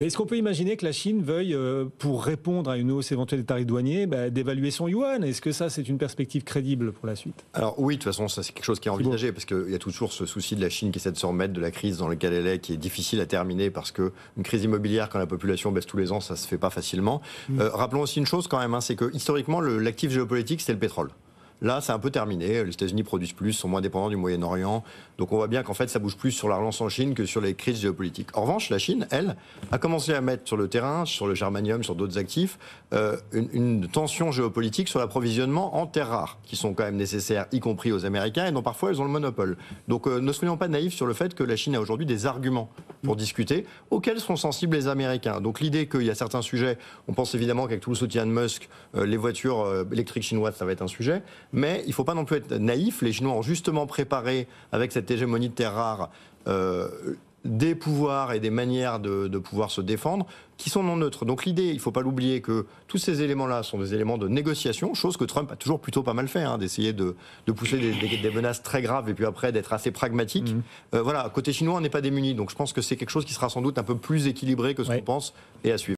Est-ce qu'on peut imaginer que la Chine veuille, euh, pour répondre à une hausse éventuelle des tarifs douaniers, bah, d'évaluer son yuan Est-ce que ça, c'est une perspective crédible pour la suite Alors oui, de toute façon, c'est quelque chose qui est envisagé, parce qu'il y a toujours ce souci de la Chine qui essaie de se remettre de la crise dans laquelle elle est, qui est difficile à terminer, parce qu'une crise immobilière, quand la population baisse tous les ans, ça ne se fait pas facilement. Mm. Euh, rappelons aussi une chose quand même, hein, c'est que historiquement, l'actif géopolitique, c'est le pétrole. Là, c'est un peu terminé. Les États-Unis produisent plus, sont moins dépendants du Moyen-Orient. Donc on voit bien qu'en fait, ça bouge plus sur la relance en Chine que sur les crises géopolitiques. En revanche, la Chine, elle, a commencé à mettre sur le terrain, sur le germanium, sur d'autres actifs, euh, une, tension géopolitique sur l'approvisionnement en terres rares, qui sont quand même nécessaires, y compris aux Américains, et dont parfois ils ont le monopole. Donc euh, ne soyons pas naïfs sur le fait que la Chine a aujourd'hui des arguments pour discuter, auxquels sont sensibles les Américains. Donc l'idée qu'il y a certains sujets, on pense évidemment qu'avec tout le soutien de Musk, euh, les voitures euh, électriques chinoises, ça va être un sujet, mais il ne faut pas non plus être naïf. Les Chinois ont justement préparé, avec cette hégémonie de terres rares, euh, des pouvoirs et des manières de, pouvoir se défendre qui sont non neutres. Donc l'idée, il ne faut pas l'oublier, que tous ces éléments-là sont des éléments de négociation, chose que Trump a toujours plutôt pas mal fait, hein, d'essayer de, pousser des, menaces très graves et puis après d'être assez pragmatique. Mmh. Euh, voilà, côté chinois, on n'est pas démuni, donc je pense que c'est quelque chose qui sera sans doute un peu plus équilibré que ce qu'on pense et à suivre.